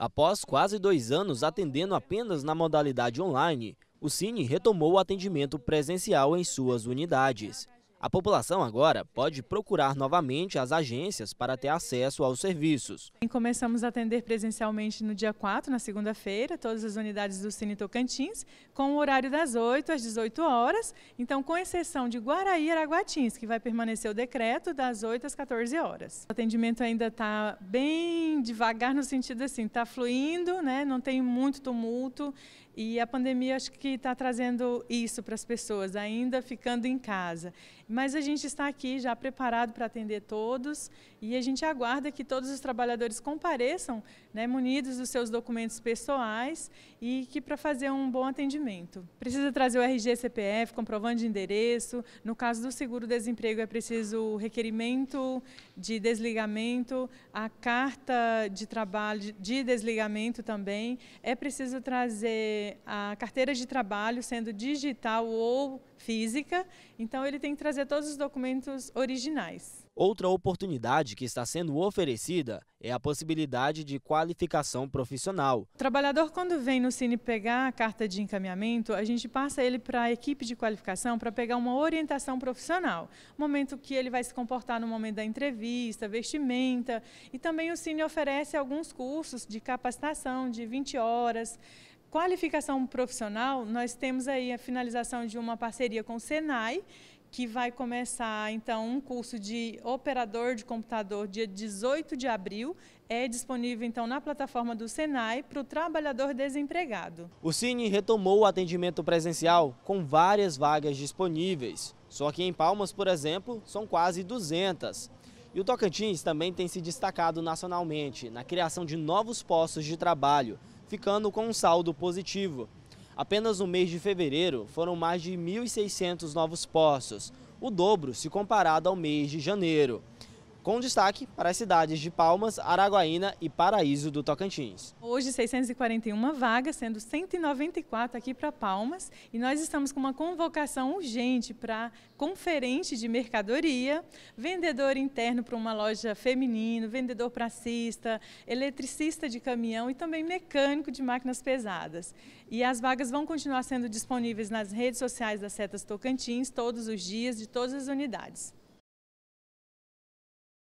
Após quase dois anos atendendo apenas na modalidade online, o Cine retomou o atendimento presencial em suas unidades. A população agora pode procurar novamente as agências para ter acesso aos serviços. Começamos a atender presencialmente no dia 4, na segunda-feira, todas as unidades do Cine Tocantins, com o horário das 8 às 18 horas, então com exceção de Guaraí e Araguatins, que vai permanecer o decreto das 8 às 14 horas. O atendimento ainda está bem devagar no sentido assim, está fluindo, né? não tem muito tumulto, e a pandemia acho que está trazendo isso para as pessoas, ainda ficando em casa. Mas a gente está aqui já preparado para atender todos e a gente aguarda que todos os trabalhadores compareçam, né, munidos dos seus documentos pessoais e que para fazer um bom atendimento. Precisa trazer o RG, CPF, comprovante de endereço. No caso do seguro-desemprego é preciso o requerimento de desligamento, a carta de trabalho de desligamento também. É preciso trazer a carteira de trabalho sendo digital ou física, então ele tem que trazer todos os documentos originais. Outra oportunidade que está sendo oferecida é a possibilidade de qualificação profissional. O trabalhador, quando vem no Cine pegar a carta de encaminhamento, a gente passa ele para a equipe de qualificação para pegar uma orientação profissional. Momento que ele vai se comportar no momento da entrevista, vestimenta. E também o Cine oferece alguns cursos de capacitação de 20 horas, Qualificação profissional, nós temos aí a finalização de uma parceria com o Senai, que vai começar então um curso de operador de computador dia 18 de abril. É disponível então na plataforma do Senai para o trabalhador desempregado. O Cine retomou o atendimento presencial com várias vagas disponíveis. Só que em Palmas, por exemplo, são quase 200. E o Tocantins também tem se destacado nacionalmente na criação de novos postos de trabalho ficando com um saldo positivo. Apenas no mês de fevereiro foram mais de 1.600 novos postos, o dobro se comparado ao mês de janeiro com destaque para as cidades de Palmas, Araguaína e Paraíso do Tocantins. Hoje, 641 vagas, sendo 194 aqui para Palmas, e nós estamos com uma convocação urgente para conferente de mercadoria, vendedor interno para uma loja feminino, vendedor pracista, eletricista de caminhão e também mecânico de máquinas pesadas. E as vagas vão continuar sendo disponíveis nas redes sociais das Setas Tocantins todos os dias, de todas as unidades.